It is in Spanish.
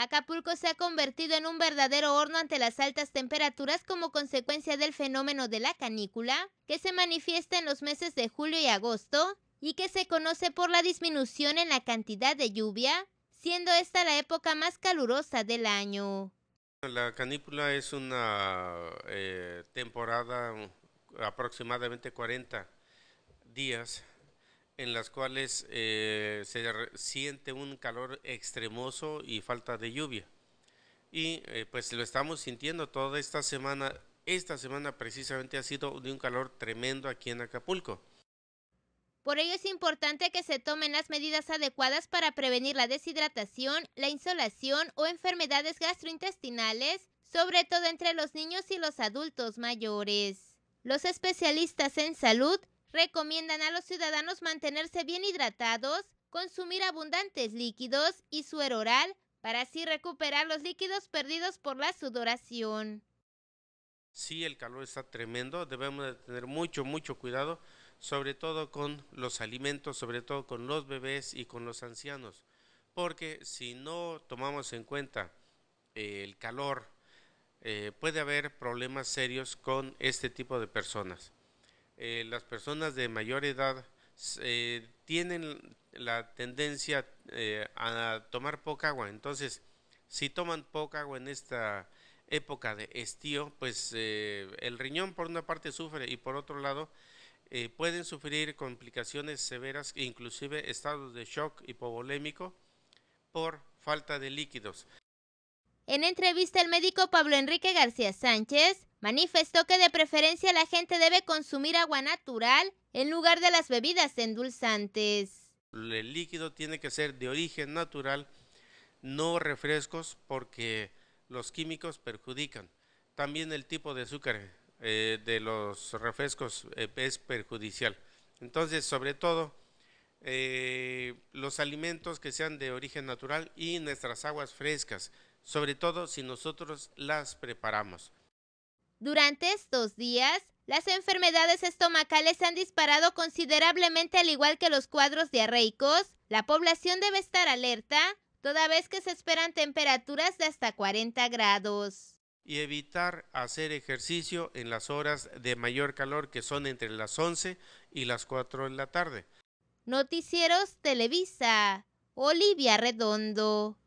Acapulco se ha convertido en un verdadero horno ante las altas temperaturas como consecuencia del fenómeno de la canícula, que se manifiesta en los meses de julio y agosto, y que se conoce por la disminución en la cantidad de lluvia, siendo esta la época más calurosa del año. La canícula es una eh, temporada aproximadamente 40 días en las cuales eh, se siente un calor extremoso y falta de lluvia. Y eh, pues lo estamos sintiendo toda esta semana. Esta semana precisamente ha sido de un calor tremendo aquí en Acapulco. Por ello es importante que se tomen las medidas adecuadas para prevenir la deshidratación, la insolación o enfermedades gastrointestinales, sobre todo entre los niños y los adultos mayores. Los especialistas en salud Recomiendan a los ciudadanos mantenerse bien hidratados, consumir abundantes líquidos y suero oral para así recuperar los líquidos perdidos por la sudoración. Sí, el calor está tremendo, debemos de tener mucho, mucho cuidado, sobre todo con los alimentos, sobre todo con los bebés y con los ancianos, porque si no tomamos en cuenta eh, el calor, eh, puede haber problemas serios con este tipo de personas. Eh, las personas de mayor edad eh, tienen la tendencia eh, a tomar poca agua. Entonces, si toman poca agua en esta época de estío, pues el riñón por una parte sufre y por otro lado pueden sufrir complicaciones severas, inclusive estados de shock hipovolémico por falta de líquidos. En entrevista, el médico Pablo Enrique García Sánchez Manifestó que de preferencia la gente debe consumir agua natural en lugar de las bebidas endulzantes. El líquido tiene que ser de origen natural, no refrescos porque los químicos perjudican. También el tipo de azúcar eh, de los refrescos eh, es perjudicial. Entonces, sobre todo, eh, los alimentos que sean de origen natural y nuestras aguas frescas, sobre todo si nosotros las preparamos. Durante estos días, las enfermedades estomacales han disparado considerablemente al igual que los cuadros diarreicos. La población debe estar alerta, toda vez que se esperan temperaturas de hasta 40 grados. Y evitar hacer ejercicio en las horas de mayor calor que son entre las 11 y las 4 de la tarde. Noticieros Televisa. Olivia Redondo.